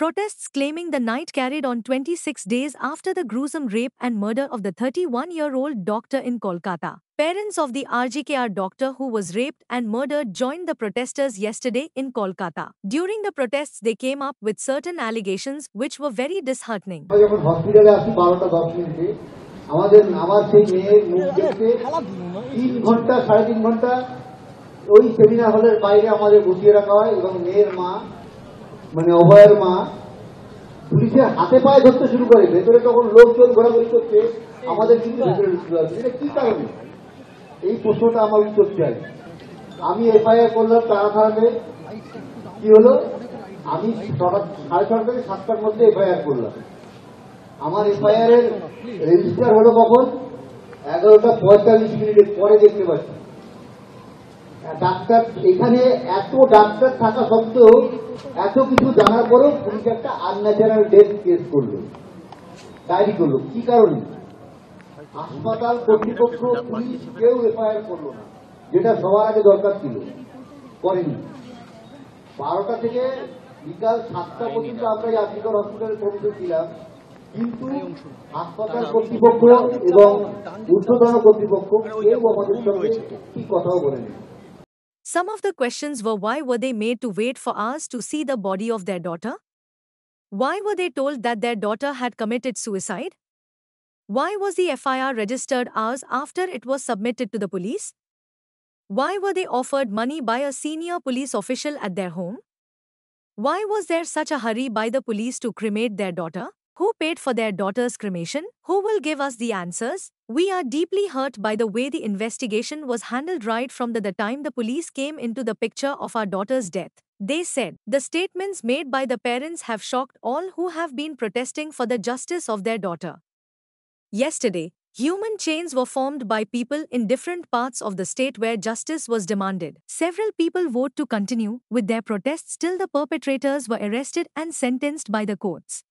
Protests claiming the night carried on 26 days after the gruesome rape and murder of the 31 year old doctor in Kolkata. Parents of the RGKR doctor who was raped and murdered joined the protesters yesterday in Kolkata. During the protests, they came up with certain allegations which were very disheartening. আমাদের আমার সেই মেয়ের মুখ দেখতে তিন ঘন্টা সাড়ে তিন ঘন্টা ওই সেমিনার হলের বাইরে আমাদের বসিয়ে রাখা হয় এবং মেয়ের মা মানে অভয়ের মা পুলিশের হাতে পায়ে ধরতে শুরু করে ভেতরে তখন লোকজন ঘোরাঘুরি করছে আমাদের কিন্তু ভেতরে ঢুকতে পারছে এটা কি কারণে এই প্রশ্নটা আমার উত্তর চাই আমি এফআইআর করলাম তারা ধরবে কি হলো আমি সাড়ে ছটা থেকে সাতটার মধ্যে এফআইআর করলাম আমার এফআইআর এর রেজিস্টার হলো কখন এগারোটা পঁয়তাল্লিশ মিনিটের পরে দেখতে পাচ্ছি ডাক্তার এখানে এত ডাক্তার থাকা সত্ত্বেও এত কিছু জানার পরেও পুলিশ একটা আনন্যাচারাল ডেথ কেস করলো ডায়েরি করলো কি কারণে হাসপাতাল কর্তৃপক্ষ পুলিশ কেউ এফআইআর করলো না যেটা সবার আগে দরকার ছিল করেনি বারোটা থেকে বিকাল সাতটা পর্যন্ত আমরা আজকের হসপিটালে পৌঁছে ছিলাম কিন্তু হাসপাতাল কর্তৃপক্ষ এবং ঊর্ধ্বতন কর্তৃপক্ষ কেউ আমাদের সঙ্গে কি কথাও বলেনি Some of the questions were why were they made to wait for hours to see the body of their daughter? Why were they told that their daughter had committed suicide? Why was the FIR registered hours after it was submitted to the police? Why were they offered money by a senior police official at their home? Why was there such a hurry by the police to cremate their daughter? who paid for their daughter's cremation, who will give us the answers. We are deeply hurt by the way the investigation was handled right from the, the time the police came into the picture of our daughter's death. They said, the statements made by the parents have shocked all who have been protesting for the justice of their daughter. Yesterday, human chains were formed by people in different parts of the state where justice was demanded. Several people vote to continue with their protests till the perpetrators were arrested and sentenced by the courts.